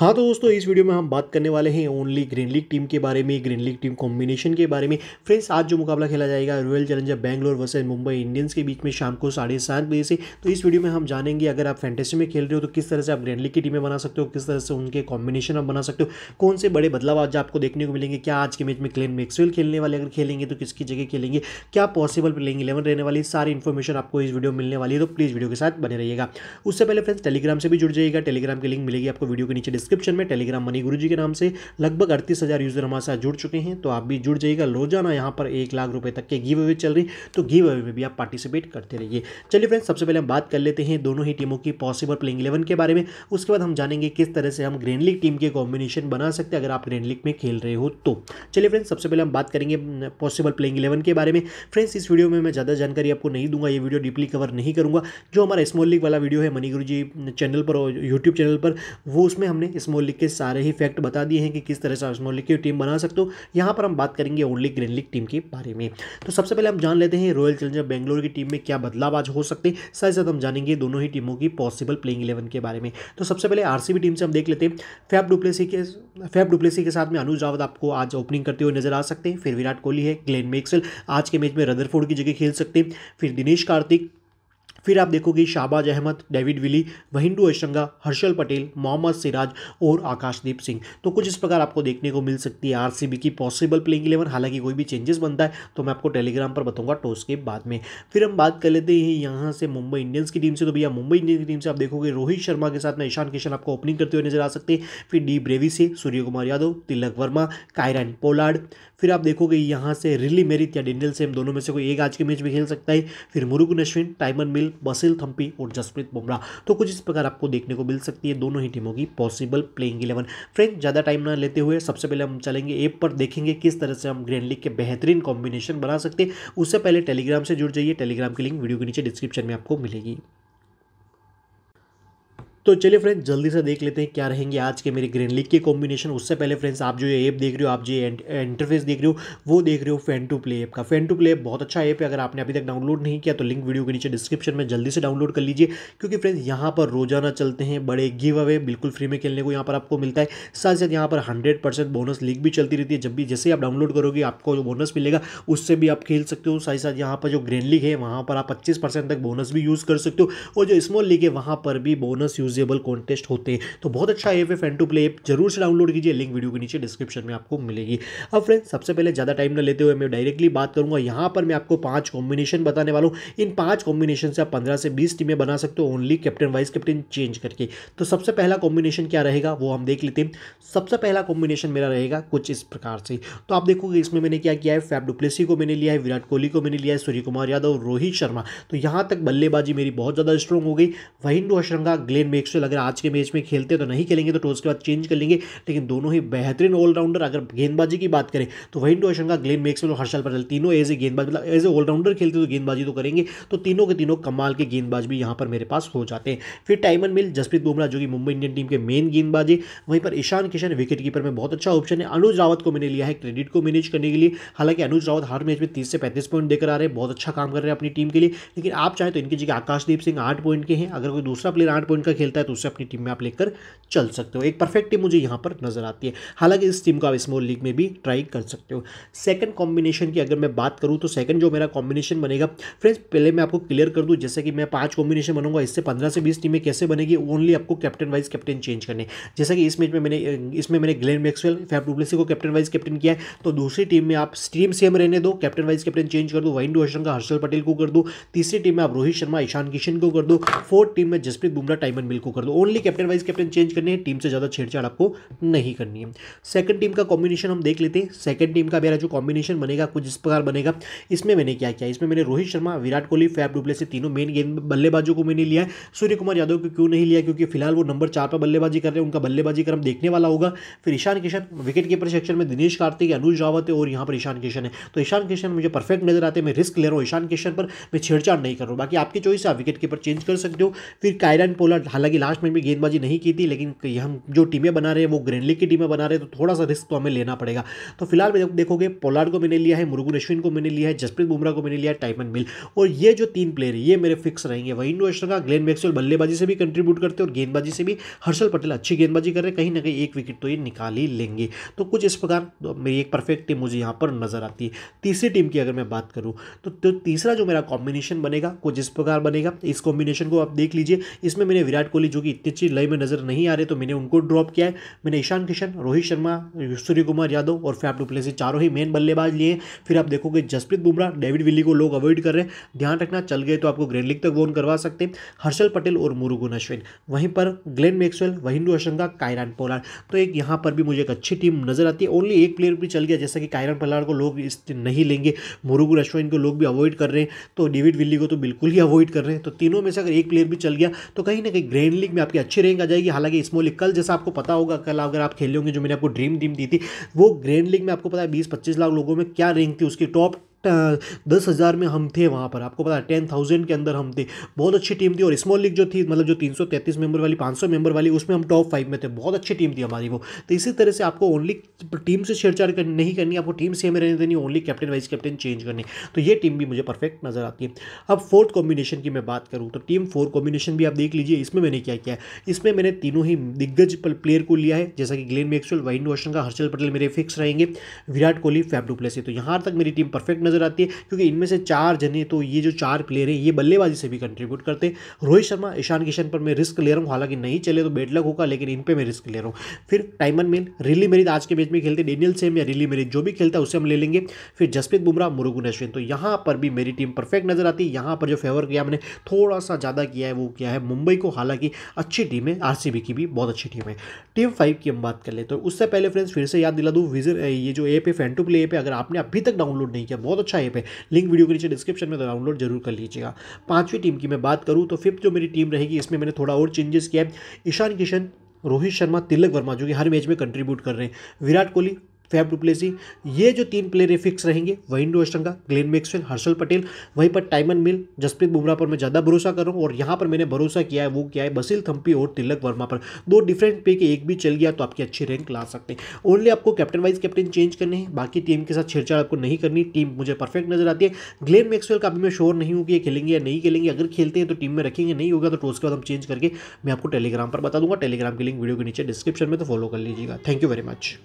हाँ तो दोस्तों इस वीडियो में हम बात करने वाले हैं ओनली ग्रीन लीग टीम के बारे में ग्रीन लीग टीम कॉम्बिनेशन के बारे में फ्रेंड्स आज जो मुकाबला खेला जाएगा Royal Challenger Bangalore versus Mumbai Indians के बीच में शाम को साढ़े सात बजे से तो इस वीडियो में हम जानेंगे अगर आप फैंटेसी में खेल रहे हो तो किस तरह से आप ग्रैंड लीग की टीमें बना सकते हो किस तरह से उनके कॉम्बिनेशन आप बना सकते हो कौन से बड़े बदलाव आज आपको देखने को मिलेंगे क्या आज के मैच में क्लेन मैक्सवेल खेलने वाले अगर खेलेंगे तो किसकी जगह खेलेंगे क्या पॉसिबल प्लेइंग इलेवन रहने वाली सारी इन्फॉर्मेशन आपको इस वीडियो मिलने वाली है तो प्लीज़ वीडियो के साथ बने रहिएगा उससे पहले फ्रेंड्स टेलीग्राम से भी जुड़ जाइएगा टेलीग्राम की लिंक मिलेगी आपको वीडियो के नीचे डिस्क्रिप्शन में टेलीग्राम मनी गुरु जी के नाम से लगभग अड़तीस हज़ार यूज़र हमारे साथ जुड़ चुके हैं तो आप भी जुड़ जाइएगा रोजाना यहाँ पर एक लाख रुपये तक के गिव अवे चल रही तो गिव अवे में भी आप पार्टिसिपेट करते रहिए चलिए फ्रेंड्स सबसे पहले हम बात कर लेते हैं दोनों ही टीमों की पॉसिबल प्लेइंग इलेवन के बारे में उसके बाद हम जानेंगे किस तरह से हम ग्रैंड लीग टीम के कॉम्बिनेशन बना सकते हैं अगर आप ग्रैंड लीग में खेल रहे हो तो चलिए फ्रेंड्स सबसे पहले हम बात करेंगे पॉसिबल प्लेइंग इलेवन के बारे में फ्रेंड्स इस वीडियो में मैं ज़्यादा जानकारी आपको नहीं दूंगा ये वीडियो डीपली कवर नहीं करूँगा जो हमारा स्मॉल लीग वाला वीडियो है मनी गुरु जी चैनल पर और यूट्यूब चैनल पर वो उसमें हमने स्मॉल लीग के सारे ही फैक्ट बता दिए हैं कि किस तरह से स्मॉल लीग की टीम बना सकते हो यहाँ पर हम बात करेंगे old league green league team के बारे में तो सबसे पहले हम जान लेते हैं रॉयल चैलेंजर बेंगलोर की टीम में क्या बदलाव आज हो सकते हैं साथ साथ हम जानेंगे दोनों ही टीमों की पॉसिबल प्लेइंग इलेवन के बारे में तो सबसे पहले आरसीबी टीम से हम देख लेते हैं फैफ डुप्लेसी के फैप डुप्लेसी के साथ में अनुज रावत आपको आज ओपनिंग करते हुए नजर आ सकते हैं फिर विराट कोहली है ग्लेन मेक्सल आज के मैच में रदरफोर्ड की जगह खेल सकते हैं फिर दिनेश कार्तिक फिर आप देखोगे शाहबाज अहमद डेविड विली वहिंदू अशंगा हर्षल पटेल मोहम्मद सिराज और आकाशदीप सिंह तो कुछ इस प्रकार आपको देखने को मिल सकती है आरसीबी की पॉसिबल प्लेइंग इलेवन हालांकि कोई भी चेंजेस बनता है तो मैं आपको टेलीग्राम पर बताऊंगा टॉस के बाद में फिर हम बात कर लेते हैं यहाँ से मुंबई इंडियंस की टीम से तो भैया मुंबई इंडियंस की टीम से आप देखोगे रोहित शर्मा के साथ में ईशान किशन आपको ओपनिंग करते हुए नजर आ सकते हैं फिर डी ब्रेवी से सूर्य कुमार यादव तिलक वर्मा कायरन पोलार्ड फिर आप देखोगे यहाँ से रिली मेरित या डिंडल सेम दोनों में से कोई एक आज के मैच में खेल सकता है फिर मुरुगन अश्विन टाइमन मिल बसिल थम्पी और जसप्रीत बुमराह तो कुछ इस प्रकार आपको देखने को मिल सकती है दोनों ही टीमों की पॉसिबल प्लेइंग इलेवन फ्रेंड ज़्यादा टाइम ना लेते हुए सबसे पहले हम चलेंगे ऐप पर देखेंगे किस तरह से हम ग्रैंड लीग के बेहतरीन कॉम्बिनेशन बना सकते हैं उससे पहले टेलीग्राम से जुड़ जाइए टेलीग्राम की लिंक वीडियो के नीचे डिस्क्रिप्शन में आपको मिलेगी तो चलिए फ्रेंड्स जल्दी से देख लेते हैं क्या रहेंगे आज के मेरे ग्रीन लीग के कॉम्बिनेशन उससे पहले फ्रेंड्स आप जो ये ऐप देख रहे हो आप जो इंटरफेस देख रहे हो वो देख रहे हो फैन टू प्ले ऐप का फैन टू प्ले ऐप बहुत अच्छा ऐप है अगर आपने अभी तक डाउनलोड नहीं किया तो लिंक वीडियो के नीचे डिस्क्रिप्शन में जल्दी से डाउनलोड कर लीजिए क्योंकि फ्रेंड्स यहाँ पर रोजाना चलते हैं बड़े गिव अवे बिल्कुल फ्री में खेलने को यहाँ पर आपको मिलता है साथ साथ यहाँ पर हंड्रेड परसेंट बोनस लीग भी चलती रहती है जब भी जैसे आप डाउनलोड करोगे आपको जो बोनस मिलेगा उससे भी आप खेल सकते हो साथ साथ यहाँ पर जो ग्रीन लीग है वहाँ पर आप पच्चीस तक बोनस भी यूज़ कर सकते हो और जो स्मॉल लीग है वहाँ पर भी बोनस यूज़ यूजेबल कॉन्टेस्ट होते हैं तो बहुत अच्छा F F N to play जरूर से डाउनलोड कीजिए लिंक वीडियो के नीचे डिस्क्रिप्शन में आपको मिलेगी अब फ्रेंड्स सबसे पहले ज़्यादा टाइम न लेते हुए मैं डायरेक्टली बात करूंगा यहाँ पर मैं आपको पांच कॉम्बिनेशन बताने वाला हूँ इन पांच कॉम्बिनेशन से आप पंद्रह से बीस टीमें बना सकते हो only captain vice captain change करके तो सबसे पहला कॉम्बिनेशन क्या रहेगा वो हम देख लेते हैं सबसे पहला कॉम्बिनेशन मेरा रहेगा कुछ इस प्रकार से तो आप देखोगे इसमें मैंने क्या किया है फैब डुप्लेसी को मैंने लिया है विराट कोहली को मैंने लिया है सूर्य कुमार यादव रोहित शर्मा तो यहां तक बल्लेबाजी मेरी बहुत ज़्यादा स्ट्रॉन्ग हो गई वहिंदू अशरंगा ग्लेन एक्चुअल अगर आज के मैच में खेलते तो नहीं खेलेंगे तो टॉस के बाद चेंज कर लेंगे लेकिन दोनों ही बेहतरीन ऑलराउंडर अगर गेंदबाजी की बात करें तो वही रोशन का ग्लेन मैक्सवेल और हर्षल पटेल तीनों एज ए गेंदबाज मतलब एज ए ऑलराउंडर खेलते तो गेंदबाजी तो करेंगे तो तीनों के तीनों कमाल के गेंदबाज भी यहाँ पर मेरे पास हो जाते हैं फिर टाइमन मिल जसप्रीत बुमराह जो कि मुंबई इंडियन टीम के मेन गेंदबाज है वहीं पर ईशान किशन विकेट कीपर में बहुत अच्छा ऑप्शन है अनुज रावत को मैंने लिया है क्रेडिट को मैनेज करने के लिए हालांकि अनुज रावत हर मैच में तीस से पैंतीस पॉइंट देकर आ रहे हैं बहुत अच्छा काम कर रहे हैं अपनी टीम के लिए लेकिन आप चाहें तो इनकी जगह आकाशदीप सिंह आठ पॉइंट के हैं अगर कोई दूसरा प्लेयर आठ पॉइंट का खेल खेलता है तो उसे अपनी टीम में आप लेकर चल सकते हो एक परफेक्ट टीम मुझे यहाँ पर नज़र आती है हालांकि इस टीम को आप स्मॉल लीग में भी ट्राई कर सकते हो सेकंड कॉम्बिनेशन की अगर मैं बात करूँ तो सेकंड जो मेरा कॉम्बिनेशन बनेगा फ्रेंड्स पहले मैं आपको क्लियर कर दूँ जैसे कि मैं पाँच कॉम्बिनेशन बनूंगा इससे पंद्रह से बीस टीमें कैसे बनेगी ओनली आपको कैप्टन वाइज कैप्टन चेंज करने जैसा कि इस मैच में मैंने इसमें मैंने ग्लेन मैक्सवेल फैफ डुप्लेसी को कैप्टन वाइज कैप्टन किया है तो दूसरी टीम में आप स्टीम सेम रहने दो कैप्टन वाइज कैप्टन चेंज कर दो वाइन डूशन का हर्षल पटेल को कर दो तीसरी टीम में आप रोहित शर्मा ईशान किशन को कर दो फोर्थ टीम में जसप्रीत बुमरा टाइमन मिल को कर दो only captain vice captain change करने हैं टीम से ज़्यादा छेड़छाड़ आपको नहीं करनी है सेकंड टीम का कॉम्बिनेशन हम देख लेते हैं सेकंड टीम का मेरा जो कॉम्बिनेशन बनेगा कुछ इस प्रकार बनेगा इसमें मैंने क्या किया इसमें मैंने रोहित शर्मा विराट कोहली फैब डुबले से तीनों मेन गेंद बल्लेबाजों को मैंने लिया सूर्य कुमार यादव को क्यों नहीं लिया क्योंकि फिलहाल वो नंबर चार पर बल्लेबाजी कर रहे हैं उनका बल्लेबाजी क्रम देखने वाला होगा फिर Ishan Kishan wicket keeper section में दिनेश कार्तिक अनुज रावत है और यहाँ पर ईशान किशन है तो ईशान किशन मुझे परफेक्ट नजर आते मैं रिस्क ले रहा हूँ ईशान किशन पर मैं छेड़छाड़ नहीं कर रहा हूँ बाकी आपकी चॉइस आप विकेट कीपर चेंज कर सकते हो फिर कायरन पोलर हालांकि हालांकि लास्ट में भी गेंदबाजी नहीं की थी लेकिन हम जो टीमें बना रहे हैं वो ग्रैंड की टीमें बना रहे हैं तो थोड़ा सा रिस्क तो हमें लेना पड़ेगा तो फिलहाल देखोगे पोलार्ड को मैंने लिया है मुर्गुन अश्विन को मैंने लिया है जसप्रीत बुमराह को मैंने लिया है टाइमन मिल और ये जो तीन प्लेयर ये मेरे फिक्स रहेंगे वहीन का ग्लेन मैक्सवेल बल्लेबाजी से भी कंट्रीब्यूट करते और गेंदबाजी से भी हर्षल पटेल अच्छी गेंदबाजी कर रहे कहीं ना कहीं एक विकेट तो ये निकाल ही लेंगे तो कुछ इस प्रकार तो मेरी एक परफेक्ट टीम मुझे यहाँ पर नज़र आती है तीसरी टीम की अगर मैं बात करूँ तो, तो तीसरा जो मेरा कॉम्बिनेशन बनेगा कुछ इस प्रकार बनेगा इस कॉम्बिनेशन को आप देख लीजिए इसमें मैंने विराट कोहली कोहली जो कि इतनी अच्छी लय में नज़र नहीं आ रहे तो मैंने उनको ड्रॉप किया है मैंने ईशान किशन रोहित शर्मा सूर्य कुमार यादव और फैप डुप्ले से चारों ही मेन बल्लेबाज लिए फिर आप देखोगे जसप्रीत बुमराह डेविड विली को लोग अवॉइड कर रहे हैं ध्यान रखना चल गए तो आपको ग्रेन लीग तक वोन करवा सकते हैं हर्षल पटेल और मुरुगुन अश्विन वहीं पर Glenn Maxwell Wanindu Hasaranga Kieron Pollard तो एक यहाँ पर भी मुझे एक अच्छी टीम नजर आती है ओनली एक प्लेयर भी चल गया जैसा कि कायरान पोलार को लोग इस नहीं लेंगे मुरुगुन अश्विन को लोग भी अवॉइड कर रहे हैं तो डेविड विली को तो बिल्कुल ही अवॉइड कर रहे हैं तो तीनों में से अगर एक प्लेयर भी चल गया तो कहीं ना कहीं ग्रेन ड्रीम लीग में आपकी अच्छी रैंक आ जाएगी हालांकि स्मॉल कल जैसा आपको पता होगा कल अगर आप खेलेंगे होंगे जो मैंने आपको ड्रीम टीम दी थी वो ग्रैंड लीग में आपको पता है बीस पच्चीस लाख लोगों में क्या रैंक थी उसकी टॉप Uh, दस हज़ार में हम थे वहाँ पर आपको पता है टेन थाउजेंड के अंदर हम थे बहुत अच्छी टीम थी और स्मॉल लीग जो थी मतलब जो तीन सौ तैंतीस मेंबर वाली पाँच सौ मेंबर वाली उसमें हम टॉप फाइव में थे बहुत अच्छी टीम थी हमारी वो तो इसी तरह से आपको ओनली टीम से छेड़छाड़ कर, नहीं करनी आपको टीम सेम रहने देनी only captain vice captain change करनी तो ये टीम भी मुझे परफेक्ट नज़र आती है अब फोर्थ कॉम्बिनेशन की मैं बात करूँ तो टीम फोर कॉम्बिनेशन भी आप देख लीजिए इसमें मैंने क्या किया इसमें मैंने तीनों ही दिग्गज प्लेयर को लिया है जैसा कि ग्लेन मेक्सुअल वाइन वॉशन का हर्षल पटेल मेरे फिक्स रहेंगे विराट कोहली फैब डुप्लेसी तो यहाँ तक मेरी टीम परफेक्ट नजर आती है क्योंकि इनमें से चार जने तो ये जो चार प्लेयर हैं ये बल्लेबाजी से भी कंट्रीब्यूट करते हैं रोहित शर्मा ईशान किशन पर मैं रिस्क ले रहा हूँ हालांकि नहीं चले तो बेड होगा लेकिन इन पर मैं रिस्क ले रहा हूँ फिर टाइमन मेन रिली मेरिद आज के मैच में खेलते डेनियल सेम या रिली मेरिद जो भी खेलता है उसे हम ले लेंगे फिर जसप्रीत बुमराह मुरुगुन अश्विन तो यहाँ पर भी मेरी टीम परफेक्ट नजर आती है यहाँ पर जो फेवर किया हमने थोड़ा सा ज़्यादा किया है वो किया है मुंबई को हालांकि अच्छी टीम है आर की भी बहुत अच्छी टीम है टीम फाइव की हम बात कर ले तो उससे पहले फ्रेंड्स फिर से याद दिला दूँ विजर ये जो ऐप है फैंटू प्ले ऐप है अगर आपने अभी तक डाउनलोड नहीं किया बहुत बहुत तो अच्छा ऐप है लिंक वीडियो के नीचे डिस्क्रिप्शन में डाउनलोड जरूर कर लीजिएगा पांचवी टीम की मैं बात करूँ तो फिफ्थ जो मेरी टीम रहेगी इसमें मैंने थोड़ा और चेंजेस किया ईशान किशन रोहित शर्मा तिलक वर्मा जो कि हर मैच में कंट्रीब्यूट कर रहे हैं विराट कोहली फैफ डुप्लेसी ये जो तीन प्लेयर फिक्स रहेंगे वहीन रोशंगा ग्लेन मैक्सवेल हर्षल पटेल वहीं पर टाइमन मिल जसप्रीत बुमराह पर मैं ज़्यादा भरोसा कर रहा हूँ और यहाँ पर मैंने भरोसा किया है वो किया है बसील थम्पी और तिलक वर्मा पर दो डिफरेंट पे के एक भी चल गया तो आपकी अच्छी रैंक ला सकते हैं ओनली आपको कैप्टन वाइज कैप्टन चेंज करने हैं बाकी टीम के साथ छेड़छाड़ आपको नहीं करनी टीम मुझे परफेक्ट नजर आती है ग्लेन मैक्सवेल का अभी मैं श्योर नहीं हूँ कि ये खेलेंगे या नहीं खेलेंगे अगर खेलते हैं तो टीम में रखेंगे नहीं होगा तो टोस तो के बाद हम चेंज करके मैं आपको टेलीग्राम पर बता दूंगा टेलीग्राम की लिंक वीडियो के नीचे डिस्क्रिप्शन में तो फॉलो कर लीजिएगा थैंक यू वेरी मच